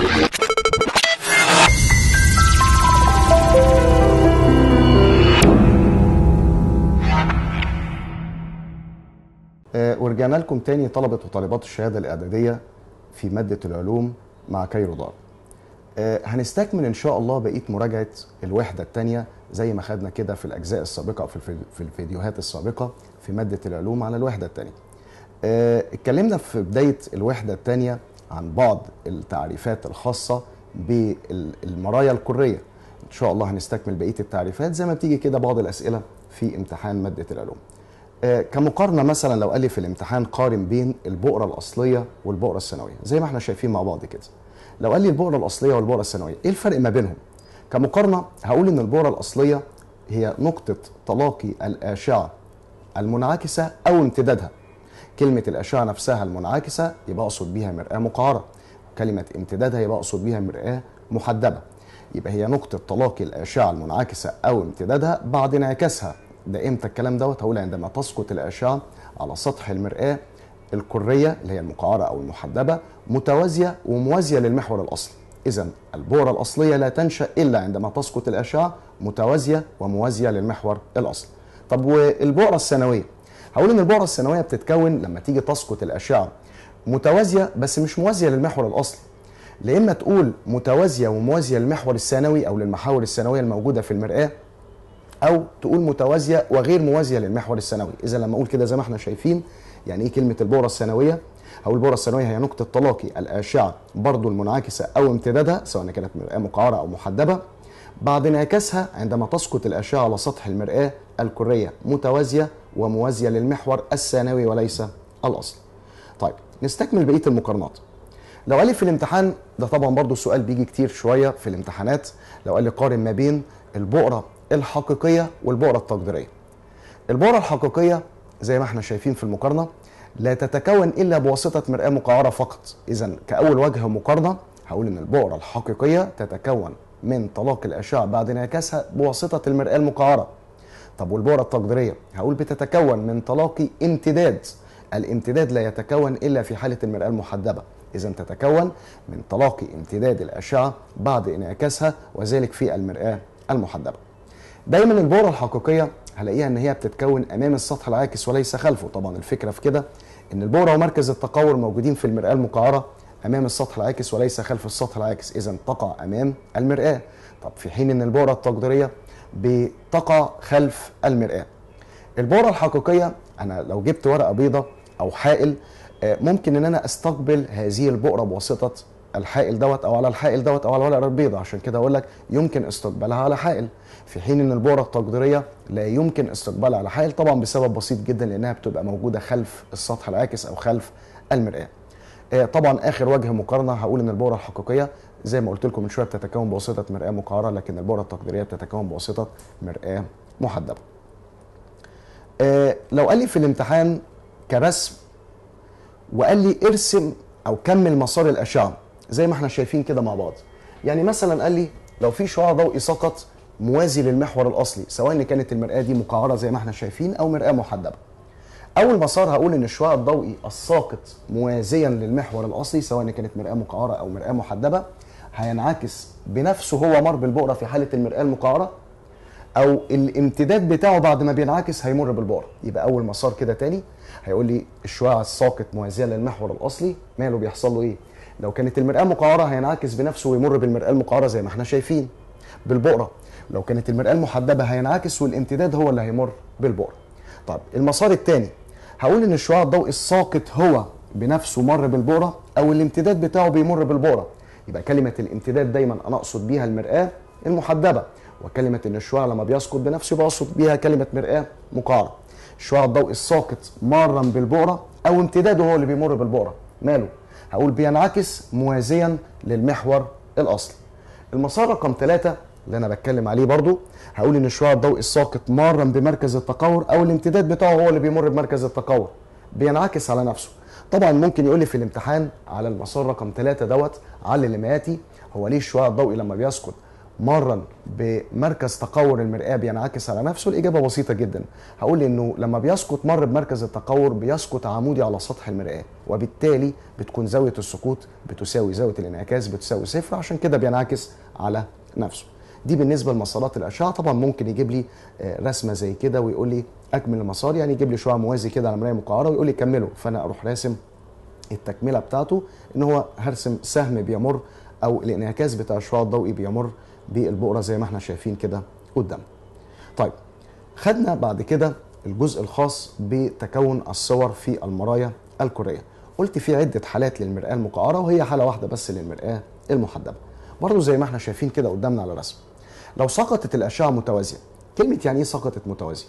آه، ورجعنا لكم تاني طلبة وطالبات الشهادة الإعدادية في مادة العلوم مع كايرو دار آه، هنستكمل إن شاء الله بقية مراجعة الوحدة التانية زي ما خدنا كده في الأجزاء السابقة أو في الفيديوهات السابقة في مادة العلوم على الوحدة التانية آه، اتكلمنا في بداية الوحدة التانية عن بعض التعريفات الخاصه بالمرايا الكرية ان شاء الله هنستكمل بقيه التعريفات زي ما بتيجي كده بعض الاسئله في امتحان ماده العلوم آه كمقارنه مثلا لو قال لي في الامتحان قارن بين البؤره الاصليه والبؤره الثانويه زي ما احنا شايفين مع بعض كده لو قال لي البؤره الاصليه والبؤره الثانويه ايه الفرق ما بينهم كمقارنه هقول ان البؤره الاصليه هي نقطه تلاقي الاشعه المنعكسه او امتدادها كلمة الأشعة نفسها المنعكسة يبقى أقصد بيها مرآة مقعرة كلمة امتدادها يبقى أقصد بيها مرآة محدبة يبقى هي نقطة تلاقي الأشعة المنعكسة أو امتدادها بعد انعكاسها ده إمتى الكلام دوت هقول عندما تسقط الأشعة على سطح المرآة الكرية اللي هي المقعرة أو المحدبة متوازية وموازية للمحور الأصلي إذا البورة الأصلية لا تنشأ إلا عندما تسقط الأشعة متوازية وموازية للمحور الأصلي طب والبؤرة الثانوية هقول ان البؤره السنويه بتتكون لما تيجي تسقط الاشعه متوازيه بس مش موازيه للمحور الاصلي لا اما تقول متوازيه وموازيه للمحور الثانوي او للمحاور الثانويه الموجوده في المرآه او تقول متوازيه وغير موازيه للمحور الثانوي اذا لما اقول كده زي ما احنا شايفين يعني ايه كلمه البوره الثانويه او البوره الثانويه هي نقطه تلاقي الاشعه برضو المنعكسه او امتدادها سواء كانت مرآه مقعره او محدبه بعد انعكاسها عندما تسقط الاشعه على سطح المرآه الكريه متوازيه وموازية للمحور الثانوي وليس الأصل طيب نستكمل بقية المقارنات لو قال لي في الامتحان ده طبعا برضو السؤال بيجي كتير شوية في الامتحانات لو قال لي قارن ما بين البؤرة الحقيقية والبؤرة التقديرية البؤرة الحقيقية زي ما احنا شايفين في المقارنة لا تتكون إلا بواسطة مرآة مقعرة فقط إذا كأول وجه مقارنة هقول إن البؤرة الحقيقية تتكون من طلاق الأشعة بعد انعكاسها بواسطة المرآة المقعرة طب والبؤره التقديريه هقول بتتكون من تلاقي امتداد الامتداد لا يتكون الا في حاله المراه المحدبه اذا تتكون من تلاقي امتداد الاشعه بعد انعكاسها وذلك في المراه المحدبه دايما البوره الحقيقيه هلاقيها ان هي بتتكون امام السطح العاكس وليس خلفه طبعا الفكره في كده ان البوره ومركز التقور موجودين في المراه المقعره امام السطح العاكس وليس خلف السطح العاكس اذا تقع امام المراه طب في حين ان البوره التقديريه بطاقه خلف المرآه البوره الحقيقيه انا لو جبت ورقه بيضة او حائل آه، ممكن ان انا استقبل هذه البؤره بواسطه الحائل دوت او على الحائل دوت او على الورقه البيضاء عشان كده اقول لك يمكن استقبالها على حائل في حين ان البؤره التقديريه لا يمكن استقبالها على حائل طبعا بسبب بسيط جدا لانها بتبقى موجوده خلف السطح العاكس او خلف المرآه آه، طبعا اخر وجه مقارنه هقول ان البؤره الحقيقيه زي ما قلت لكم من شويه بتتكون بواسطه مرآه مقعره لكن البؤره التقديريه بتتكون بواسطه مرآه محدبه. آه لو قال لي في الامتحان كرسم وقال لي ارسم او كمل مسار الاشعه زي ما احنا شايفين كده مع بعض. يعني مثلا قال لي لو في شعاع ضوئي سقط موازي للمحور الاصلي سواء ان كانت المرآه دي مقعره زي ما احنا شايفين او مرآه محدبه. اول مسار هقول ان الشعاع الضوئي الساقط موازيا للمحور الاصلي سواء كانت مرآه مقعره او مرآه محدبه هينعكس بنفسه هو مر بالبؤره في حاله المرآه المقعره او الامتداد بتاعه بعد ما بينعكس هيمر بالبؤره يبقى اول مسار كده تاني هيقول لي الشعاع الساقط موازيه للمحور الاصلي ماله بيحصل له ايه لو كانت المرآه مقعره هينعكس بنفسه ويمر بالمرآه المقعره زي ما احنا شايفين بالبؤره لو كانت المرآه المحدبه هينعكس والامتداد هو اللي هيمر بالبؤره طب المسار الثاني هقول ان الشعاع الضوئي الساقط هو بنفسه مر بالبؤره او الامتداد بتاعه بيمر بالبؤره يبقى كلمه الامتداد دايما انا اقصد بيها المراه المحدبه وكلمه ان الشعاع لما بيسقط بنفسه بقصد بيها كلمه مراه مقارنه الشعاع الضوئي الساقط مارا بالبؤره او امتداده هو اللي بيمر بالبؤره ماله هقول بينعكس موازيا للمحور الاصلي المسار رقم ثلاثة اللي انا بتكلم عليه برضو هقول ان الشعاع الضوئي الساقط مارا بمركز التقور او الامتداد بتاعه هو اللي بيمر بمركز التقور بينعكس على نفسه طبعا ممكن يقول لي في الامتحان على المسار رقم 3 دوت علل اللي مئاتي هو ليه الشعاع الضوئي لما بيسقط مرا بمركز تقور المرآة بينعكس على نفسه الإجابة بسيطة جدا هقول إنه لما بيسقط مر بمركز التقور بيسقط عمودي على سطح المرآة وبالتالي بتكون زاوية السقوط بتساوي زاوية الانعكاس بتساوي صفر عشان كده بينعكس على نفسه دي بالنسبة لمسارات الأشعة طبعا ممكن يجيب لي آه، رسمة زي كده ويقول لي اكمل المسار يعني يجيب لي شعاع موازي كده على مرايه مقعره ويقول لي كمله فانا اروح راسم التكمله بتاعته ان هو هرسم سهم بيمر او الانعكاس بتاع الشعاع الضوئي بيمر بالبؤره زي ما احنا شايفين كده قدام. طيب خدنا بعد كده الجزء الخاص بتكون الصور في المرايا الكوريه. قلت في عده حالات للمراه المقعره وهي حاله واحده بس للمراه المحدبه. برضه زي ما احنا شايفين كده قدامنا على الرسم. لو سقطت الاشعه متوازيه، كلمه يعني ايه سقطت متوازيه؟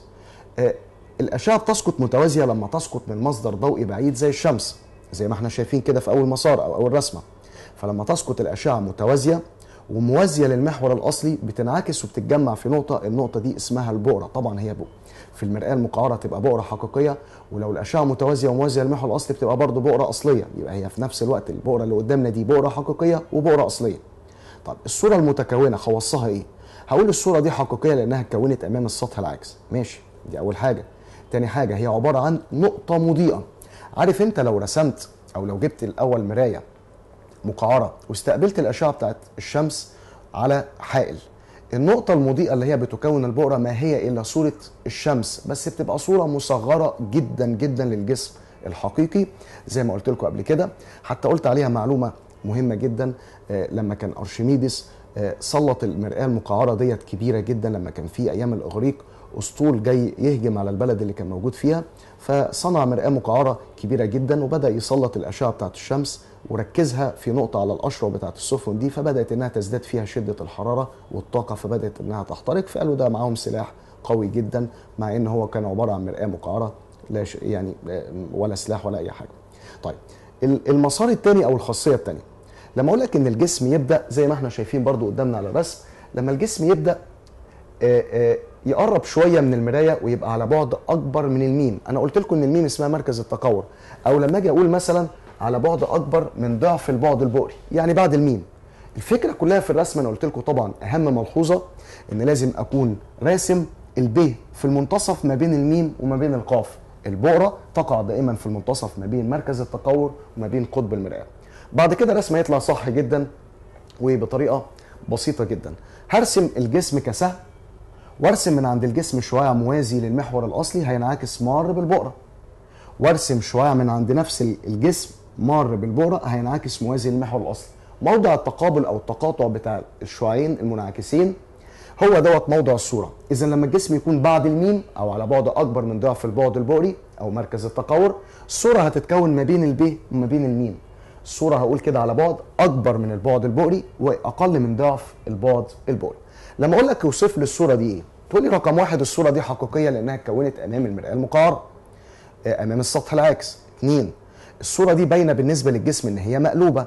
آه، الأشعة بتسقط متوازية لما تسقط من مصدر ضوئي بعيد زي الشمس زي ما احنا شايفين كده في أول مسار أو أول رسمة فلما تسقط الأشعة متوازية وموازية للمحور الأصلي بتنعكس وبتتجمع في نقطة النقطة دي اسمها البؤرة طبعا هي بؤرة في المرآة المقعرة تبقى بؤرة حقيقية ولو الأشعة متوازية وموازية للمحور الأصلي بتبقى برضه بؤرة أصلية يبقى هي في نفس الوقت البؤرة اللي قدامنا دي بؤرة حقيقية وبؤرة أصلية طب الصورة المتكونة خواصها إيه؟ هقول الصورة دي حقيقية لأنها اتكونت أمام السطح العاكس ماشي دي اول حاجه تاني حاجه هي عباره عن نقطه مضيئه عارف انت لو رسمت او لو جبت الاول مرايه مقعره واستقبلت الاشعه بتاعت الشمس على حائل النقطة المضيئة اللي هي بتكون البؤرة ما هي إلا صورة الشمس بس بتبقى صورة مصغرة جدا جدا للجسم الحقيقي زي ما قلت لكم قبل كده حتى قلت عليها معلومة مهمة جدا آه، لما كان أرشميدس آه، سلط المرآة المقعرة ديت كبيرة جدا لما كان في أيام الإغريق اسطول جاي يهجم على البلد اللي كان موجود فيها فصنع مرآة مقعرة كبيرة جدا وبدأ يسلط الأشعة بتاعت الشمس وركزها في نقطة على الأشرة بتاعت السفن دي فبدأت إنها تزداد فيها شدة الحرارة والطاقة فبدأت إنها تحترق فقالوا ده معاهم سلاح قوي جدا مع إن هو كان عبارة عن مرآة مقعرة لا يعني ولا سلاح ولا أي حاجة. طيب المسار الثاني أو الخاصية الثانية لما أقول لك إن الجسم يبدأ زي ما إحنا شايفين برضو قدامنا على الرسم لما الجسم يبدأ يقرب شويه من المرايه ويبقى على بعد اكبر من الميم انا قلت لكم ان الميم اسمها مركز التقور او لما اجي اقول مثلا على بعد اكبر من ضعف البعد البؤري يعني بعد الميم الفكره كلها في الرسم انا قلت لكم طبعا اهم ملحوظه ان لازم اكون راسم الب في المنتصف ما بين الميم وما بين القاف البؤره تقع دائما في المنتصف ما بين مركز التقور وما بين قطب المرايه بعد كده الرسم هيطلع صح جدا وبطريقه بسيطه جدا هرسم الجسم كسهم وارسم من عند الجسم شوية موازي للمحور الأصلي هينعكس مار بالبقرة وارسم شوية من عند نفس الجسم مار بالبقرة هينعكس موازي للمحور الأصلي موضع التقابل أو التقاطع بتاع الشعاعين المنعكسين هو دوت موضع الصورة إذا لما الجسم يكون بعد الميم أو على بعد أكبر من ضعف البعد البؤري أو مركز التقاور الصورة هتتكون ما بين البي وما بين الميم الصورة هقول كده على بعد أكبر من البعد البؤري وأقل من ضعف البعد البؤري لما اقول لك اوصف لي الصوره دي ايه تقول لي رقم واحد الصوره دي حقيقيه لانها اتكونت امام المرآه المقارة آه، امام السطح العكس اثنين الصوره دي باينه بالنسبه للجسم ان هي مقلوبه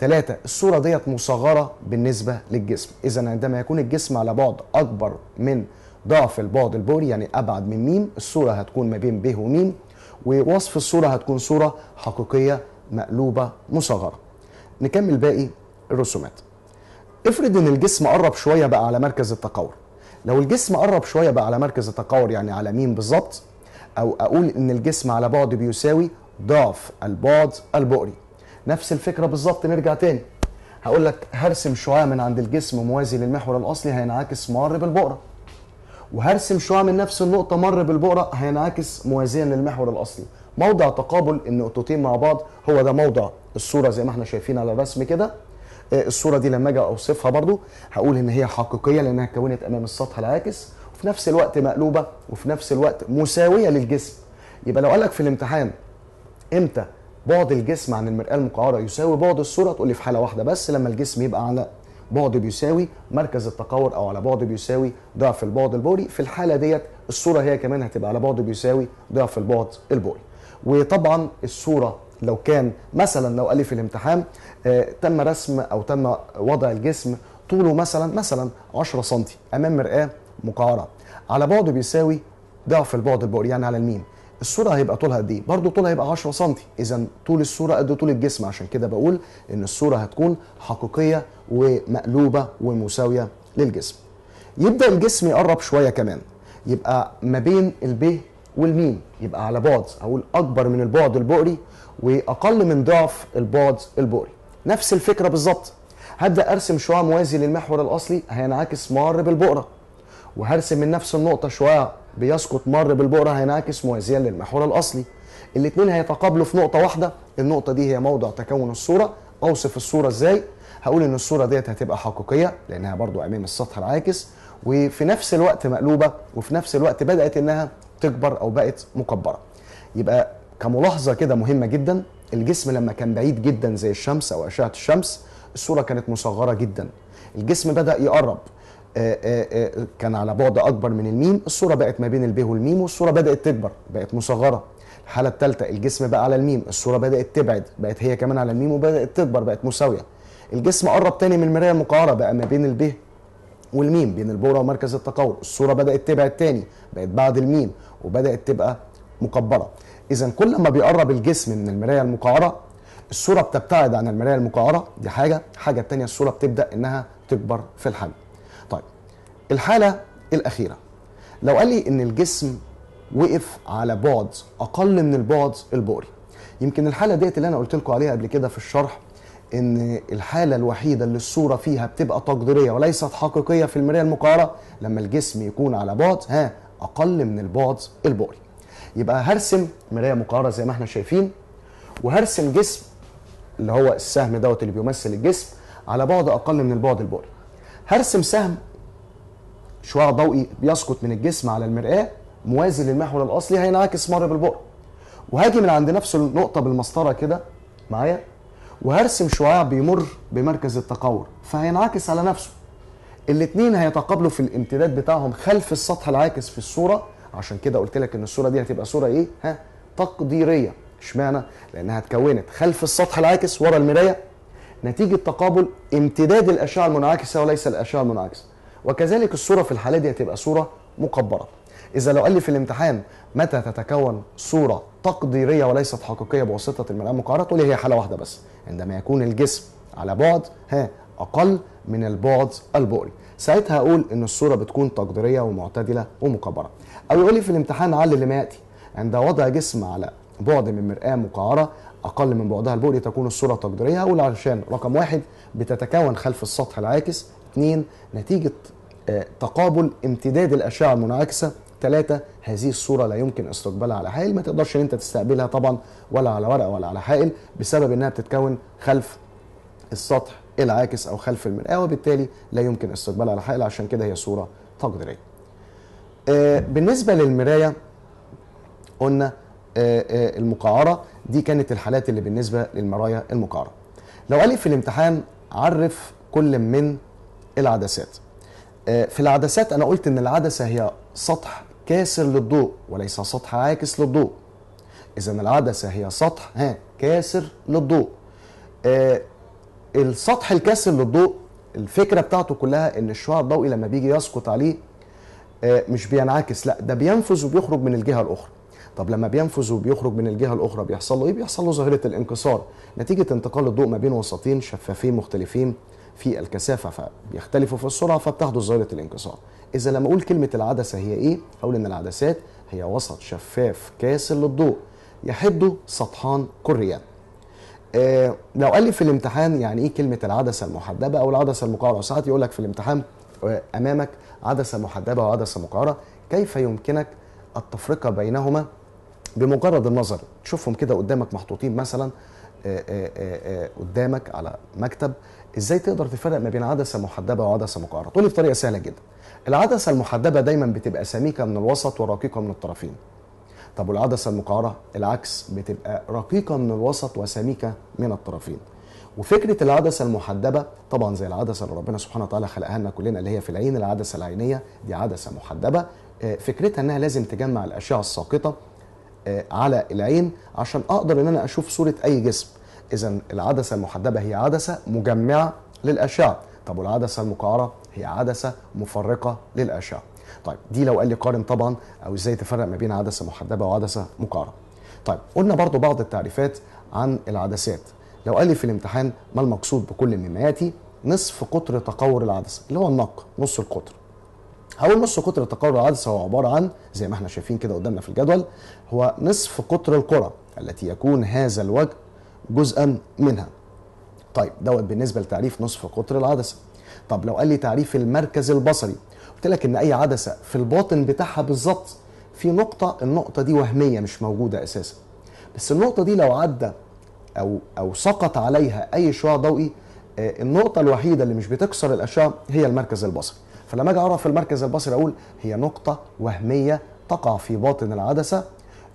ثلاثة الصورة ديت مصغرة بالنسبة للجسم إذا عندما يكون الجسم على بعد أكبر من ضعف البعد البوري يعني أبعد من ميم الصورة هتكون ما بين ب وميم ووصف الصورة هتكون صورة حقيقية مقلوبة مصغرة نكمل باقي الرسومات افرض ان الجسم قرب شويه بقى على مركز التقاور لو الجسم قرب شويه بقى على مركز التقاور يعني على مين بالظبط او اقول ان الجسم على بعد بيساوي ضعف البعد البؤري نفس الفكره بالظبط نرجع تاني هقول لك هرسم شعاع من عند الجسم موازي للمحور الاصلي هينعكس مار بالبؤره وهرسم شعاع من نفس النقطه مر بالبؤره هينعكس موازيا للمحور الاصلي موضع تقابل النقطتين مع بعض هو ده موضع الصوره زي ما احنا شايفين على الرسم كده الصوره دي لما اجي اوصفها برضو هقول ان هي حقيقيه لانها اتكونت امام السطح العاكس وفي نفس الوقت مقلوبه وفي نفس الوقت مساويه للجسم يبقى لو قال لك في الامتحان امتى بعد الجسم عن المرآة المقعرة يساوي بعد الصورة تقول لي في حالة واحدة بس لما الجسم يبقى على بعد بيساوي مركز التقاور او على بعد بيساوي ضعف البعد البوري في الحالة ديت الصورة هي كمان هتبقى على بعد بيساوي ضعف البعد البوري وطبعا الصورة لو كان مثلا لو قال في الامتحان آه، تم رسم او تم وضع الجسم طوله مثلا مثلا 10 سم امام مرآه مقعره على بعد بيساوي ضعف البعد البؤري يعني على الميم الصوره هيبقى طولها قد ايه برضه طولها هيبقى 10 سم اذا طول الصوره قد إيه؟ طول الجسم عشان كده بقول ان الصوره هتكون حقيقيه ومقلوبه ومساويه للجسم يبدا الجسم يقرب شويه كمان يبقى ما بين الب والميم يبقى على بعد اقول اكبر من البعد البؤري واقل من ضعف البعد البؤري نفس الفكره بالظبط هبدا ارسم شعاع موازي للمحور الاصلي هينعكس مار بالبؤره وهرسم من نفس النقطه شعاع بيسقط مر بالبؤره هينعكس موازيا للمحور الاصلي الاثنين هيتقابلوا في نقطه واحده النقطه دي هي موضع تكون الصوره اوصف الصوره ازاي هقول ان الصوره ديت هتبقى حقيقيه لانها برضو امام السطح العاكس وفي نفس الوقت مقلوبه وفي نفس الوقت بدات انها تكبر او بقت مكبره يبقى كملاحظه كده مهمه جدا الجسم لما كان بعيد جدا زي الشمس او اشعه الشمس الصوره كانت مصغره جدا الجسم بدا يقرب آآ آه، آآ آه، آه، كان على بعد اكبر من الميم الصوره بقت ما بين الب والميم والصوره بدات تكبر بقت مصغره الحاله الثالثه الجسم بقى على الميم الصوره بدات تبعد بقت هي كمان على الميم وبدات تكبر بقت مساويه الجسم قرب تاني من المرايه المقعره بقى ما بين الب والميم بين البوره ومركز التقور الصوره بدات تبعد تاني بقت بعد الميم وبدات تبقى مكبره اذا كل ما بيقرب الجسم من المرايه المقعره الصوره بتبتعد عن المرايه المقعره دي حاجه الحاجه الثانيه الصوره بتبدا انها تكبر في الحجم طيب الحاله الاخيره لو قال لي ان الجسم وقف على بعد اقل من البعد البؤري يمكن الحاله ديت اللي انا قلت لكم عليها قبل كده في الشرح ان الحاله الوحيده اللي الصوره فيها بتبقى تقديريه وليست حقيقيه في المرايه المقعره لما الجسم يكون على بعد ها اقل من البعد البؤري يبقى هرسم مرايه مقاره زي ما احنا شايفين وهرسم جسم اللي هو السهم دوت اللي بيمثل الجسم على بعد اقل من البعد البؤري هرسم سهم شعاع ضوئي بيسقط من الجسم على المرآة موازي للمحور الأصلي هينعكس مر بالبؤر وهاجي من عند نفس النقطة بالمسطرة كده معايا وهرسم شعاع بيمر بمركز التقاور فهينعكس على نفسه الاتنين هيتقابلوا في الامتداد بتاعهم خلف السطح العاكس في الصورة عشان كده قلت لك ان الصوره دي هتبقى صوره ايه ها تقديريه اشمعنى لانها اتكونت خلف السطح العاكس ورا المرايه نتيجه تقابل امتداد الاشعه المنعكسه وليس الاشعه المنعكسه وكذلك الصوره في الحاله دي هتبقى صوره مكبره اذا لو قال لي في الامتحان متى تتكون صوره تقديريه وليست حقيقيه بواسطه المرايه المقعرة تقول لي هي حاله واحده بس عندما يكون الجسم على بعد ها أقل من البعد البؤري ساعتها أقول إن الصورة بتكون تقديرية ومعتدلة ومكبرة أو يقول لي في الامتحان علل اللي ما يأتي عند وضع جسم على بعد من مرآة مقعرة أقل من بعدها البؤري تكون الصورة تقديرية أقول علشان رقم واحد بتتكون خلف السطح العاكس اثنين نتيجة آه، تقابل امتداد الأشعة المنعكسة ثلاثة هذه الصورة لا يمكن استقبالها على حائل ما تقدرش ان انت تستقبلها طبعا ولا على ورقة ولا على حائل بسبب انها بتتكون خلف السطح العاكس او خلف المرآه وبالتالي لا يمكن استقبالها على حائل عشان كده هي صوره تقديريه. آه، بالنسبه للمرايه قلنا آه، آه، المقعره دي كانت الحالات اللي بالنسبه للمرايا المقعره. لو قال في الامتحان عرف كل من العدسات. في العدسات انا قلت ان العدسه هي سطح كاسر للضوء وليس سطح عاكس للضوء. اذا العدسه هي سطح ها كاسر للضوء. السطح الكاسل للضوء الفكره بتاعته كلها ان الشعاع الضوئي لما بيجي يسقط عليه آه، مش بينعكس لا ده بينفذ وبيخرج من الجهه الاخرى طب لما بينفذ وبيخرج من الجهه الاخرى بيحصل له ايه بيحصل له ظاهره الانكسار نتيجه انتقال الضوء ما بين وسطين شفافين مختلفين في الكثافه فبيختلفوا في السرعه فبتاخدوا ظاهره الانكسار اذا لما اقول كلمه العدسه هي ايه هقول ان العدسات هي وسط شفاف كاسل للضوء يحده سطحان كريان آه، لو قال لي في الامتحان يعني ايه كلمه العدسه المحدبه او العدسه المقعره ساعات يقول لك في الامتحان آه، امامك عدسه محدبه وعدسه مقعره كيف يمكنك التفرقه بينهما بمجرد النظر تشوفهم كده قدامك محطوطين مثلا آه، قدامك على مكتب ازاي تقدر تفرق ما بين عدسه محدبه وعدسه مقعره تقول لي بطريقه سهله جدا العدسه المحدبه دايما بتبقى سميكه من الوسط ورقيقه من الطرفين طب والعدسه المقعره العكس بتبقى رقيقه من الوسط وسميكه من الطرفين وفكره العدسه المحدبه طبعا زي العدسه اللي ربنا سبحانه وتعالى خلقها لنا كلنا اللي هي في العين العدسه العينيه دي عدسه محدبه آه، فكرتها انها لازم تجمع الاشعه الساقطه آه، على العين عشان اقدر ان انا اشوف صوره اي جسم اذا العدسه المحدبه هي عدسه مجمعه للاشعه طب والعدسه المقعره هي عدسه مفرقه للاشعه طيب دي لو قال لي قارن طبعا او ازاي تفرق ما بين عدسه محدبه وعدسه مقارنه طيب قلنا برضو بعض التعريفات عن العدسات لو قال لي في الامتحان ما المقصود بكل مما ياتي نصف قطر تقور العدسه اللي هو النق نص القطر هو نص قطر تقور العدسة هو عبارة عن زي ما احنا شايفين كده قدامنا في الجدول هو نصف قطر القرى التي يكون هذا الوجه جزءا منها. طيب دوت بالنسبة لتعريف نصف قطر العدسة. طب لو قال لي تعريف المركز البصري قلت لك ان اي عدسه في الباطن بتاعها بالظبط في نقطه النقطه دي وهميه مش موجوده اساسا بس النقطه دي لو عدى او او سقط عليها اي شعاع ضوئي آه، النقطة الوحيدة اللي مش بتكسر الأشعة هي المركز البصري فلما أجي أعرف المركز البصري أقول هي نقطة وهمية تقع في باطن العدسة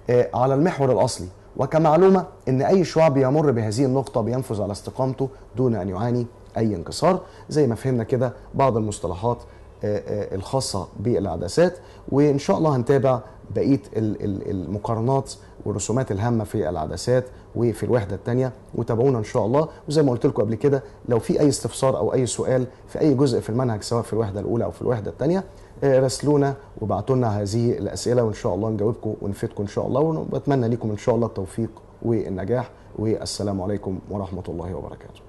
آه، على المحور الأصلي وكمعلومة إن أي شعاع بيمر بهذه النقطة بينفذ على استقامته دون أن يعاني أي انكسار زي ما فهمنا كده بعض المصطلحات آه، آه، الخاصه بالعدسات وان شاء الله هنتابع بقيه المقارنات والرسومات الهامه في العدسات وفي الوحده الثانيه وتابعونا ان شاء الله وزي ما قلت لكم قبل كده لو في اي استفسار او اي سؤال في اي جزء في المنهج سواء في الوحده الاولى او في الوحده الثانيه آه، راسلونا وبعتوا لنا هذه الاسئله وان شاء الله نجاوبكم ونفيدكم ان شاء الله وبتمنى لكم ان شاء الله التوفيق والنجاح والسلام عليكم ورحمه الله وبركاته